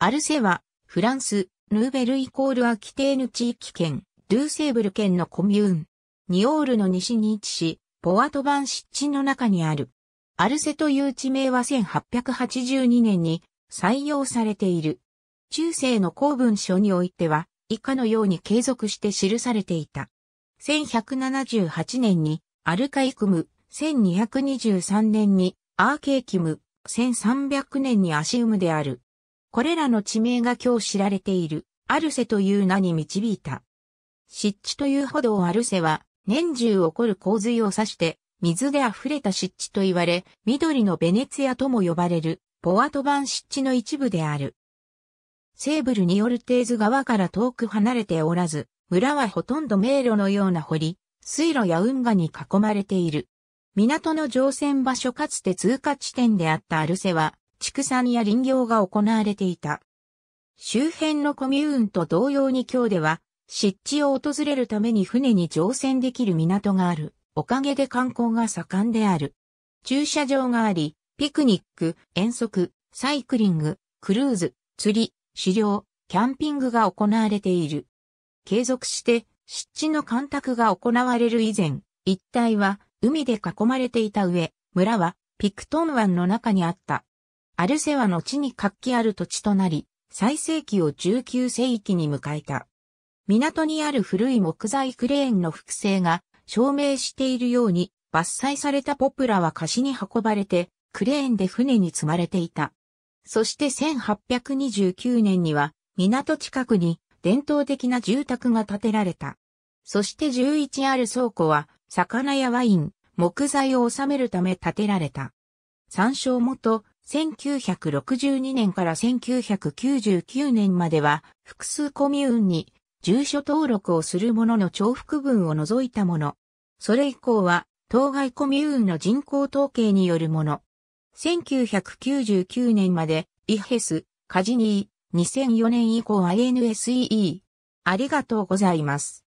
アルセは、フランス、ヌーベルイコールアキテーヌ地域圏、ゥーセーブル県のコミューン。ニオールの西に位置し、ポアトバン湿地の中にある。アルセという地名は1882年に採用されている。中世の公文書においては、以下のように継続して記されていた。1178年にアルカイクム、1223年にアーケーキム、1300年にアシウムである。これらの地名が今日知られている、アルセという名に導いた。湿地というほどアルセは、年中起こる洪水を指して、水で溢れた湿地と言われ、緑のベネツィアとも呼ばれる、ポアトバン湿地の一部である。セーブルによるテーズ川から遠く離れておらず、村はほとんど迷路のような堀、水路や運河に囲まれている。港の乗船場所かつて通過地点であったアルセは、畜産や林業が行われていた。周辺のコミューンと同様に今日では、湿地を訪れるために船に乗船できる港がある。おかげで観光が盛んである。駐車場があり、ピクニック、遠足、サイクリング、クルーズ、釣り、狩猟、キャンピングが行われている。継続して湿地の干拓が行われる以前、一帯は海で囲まれていた上、村はピクトン湾の中にあった。アルセは後に活気ある土地となり、最盛期を19世紀に迎えた。港にある古い木材クレーンの複製が証明しているように、伐採されたポプラは貸しに運ばれて、クレーンで船に積まれていた。そして1829年には、港近くに伝統的な住宅が建てられた。そして11ある倉庫は、魚やワイン、木材を収めるため建てられた。参照元、1962年から1999年までは複数コミューンに住所登録をするものの重複分を除いたもの。それ以降は当該コミューンの人口統計によるもの。1999年までイヘス、カジニー、2004年以降 i n s e e ありがとうございます。